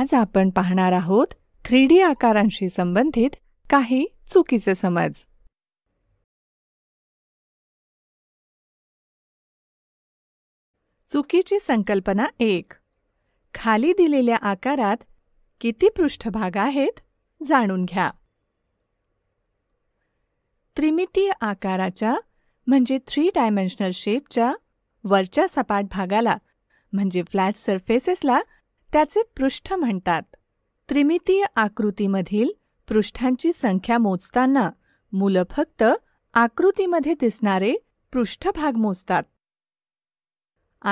आज आपण पाहणार आहोत थ्री डी आकारांशी संबंधित काही चुकीचे समज चुकीची संकल्पना एक खाली दिलेल्या आकारात किती पृष्ठभाग आहेत जाणून घ्या त्रिमितीय आकाराच्या म्हणजे थ्री डायमेन्शनल शेपच्या वरच्या सपाट भागाला म्हणजे फ्लॅट सरफेसेसला त्याचे पृष्ठ म्हणतात त्रिमितीय आकृतीमधील पृष्ठांची संख्या मोजताना मुलं फक्त आकृतीमध्ये दिसणारे पृष्ठभाग मोजतात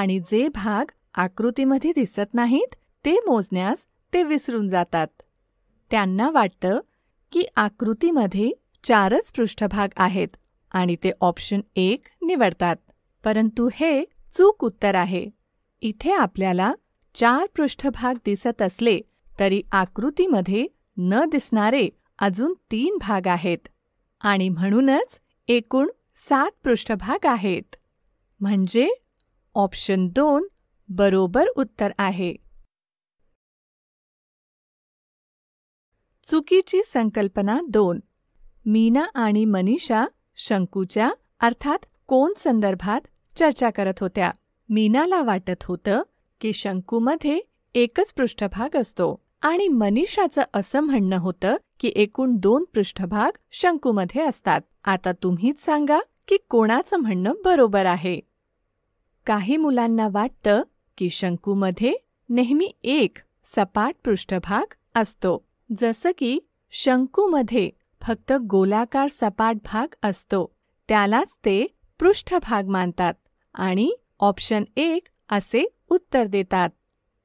आणि जे भाग आकृतीमध्ये दिसत नाहीत ते मोजण्यास ते विसरून जातात त्यांना वाटतं की आकृतीमध्ये चारच पृष्ठभाग आहेत आणि ते ऑप्शन एक निवडतात परंतु हे चूक उत्तर आहे इथे आपल्याला चार पृष्ठभाग दिसत असले तरी आकृतीमध्ये न दिसणारे अजून तीन भाग आहेत आणि म्हणूनच एकूण सात पृष्ठभाग आहेत म्हणजे ऑप्शन दोन बरोबर उत्तर आहे चुकीची संकल्पना दोन मीना आणि मनीषा शंकूच्या अर्थात कोण संदर्भात चर्चा करत होत्या मीनाला वाटत होतं की शंकूमध्ये एकच पृष्ठभाग असतो आणि मनीषाचं असं म्हणणं होतं की एकूण दोन पृष्ठभाग शंकूमध्ये असतात आता तुम्हीच सांगा की कोणाचं म्हणणं बरोबर आहे काही मुलांना वाटतं की शंकूमध्ये नेहमी एक सपाट पृष्ठभाग असतो जसं की शंकूमध्ये फक्त गोलाकार सपाट भाग असतो त्यालाच ते पृष्ठभाग मानतात आणि ऑप्शन एक असे उत्तर देतात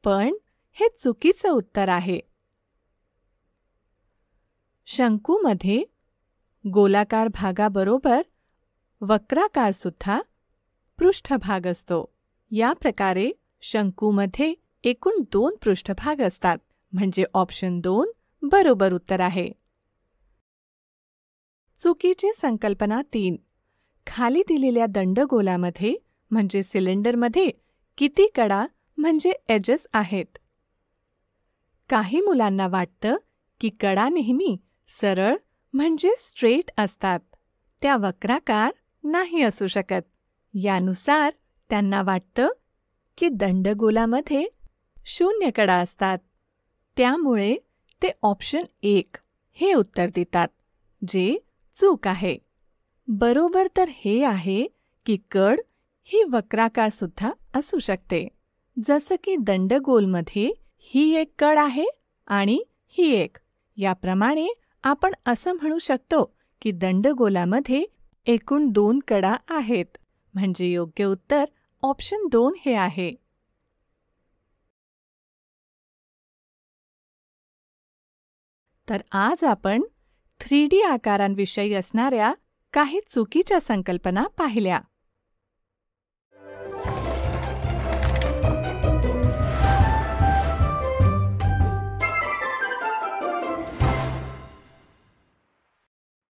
पण हे चुकीचं उत्तर आहे शंकूमध्ये गोलाकार भागाबरोबर वक्राकार सुद्धा पृष्ठभाग असतो या प्रकारे शंकूमध्ये एकूण दोन पृष्ठभाग असतात म्हणजे ऑप्शन दोन बरोबर उत्तर आहे चुकीची संकल्पना तीन खाली दिलेल्या दंडगोलामध्ये म्हणजे सिलेंडरमध्ये किती कडा म्हणजे एजेस आहेत काही मुलांना वाटतं की कडा नेहमी सरळ म्हणजे स्ट्रेट असतात त्या वक्राकार नाही असू शकत यानुसार त्यांना वाटतं की दंडगोलामध्ये शून्य कडा असतात त्यामुळे ते ऑप्शन एक हे उत्तर देतात जे चूक आहे बरोबर तर हे आहे की कड ही वक्राकार सुद्धा असू शकते जसं की दंडगोलमध्ये ही एक कड आहे आणि ही एक याप्रमाणे आपण असं म्हणू शकतो की दंडगोलामध्ये एकूण दोन कडा आहेत म्हणजे योग्य उत्तर ऑप्शन दोन हे आहे तर आज आपण थ्री डी आकारांविषयी असणाऱ्या काही चुकीच्या संकल्पना पाहिल्या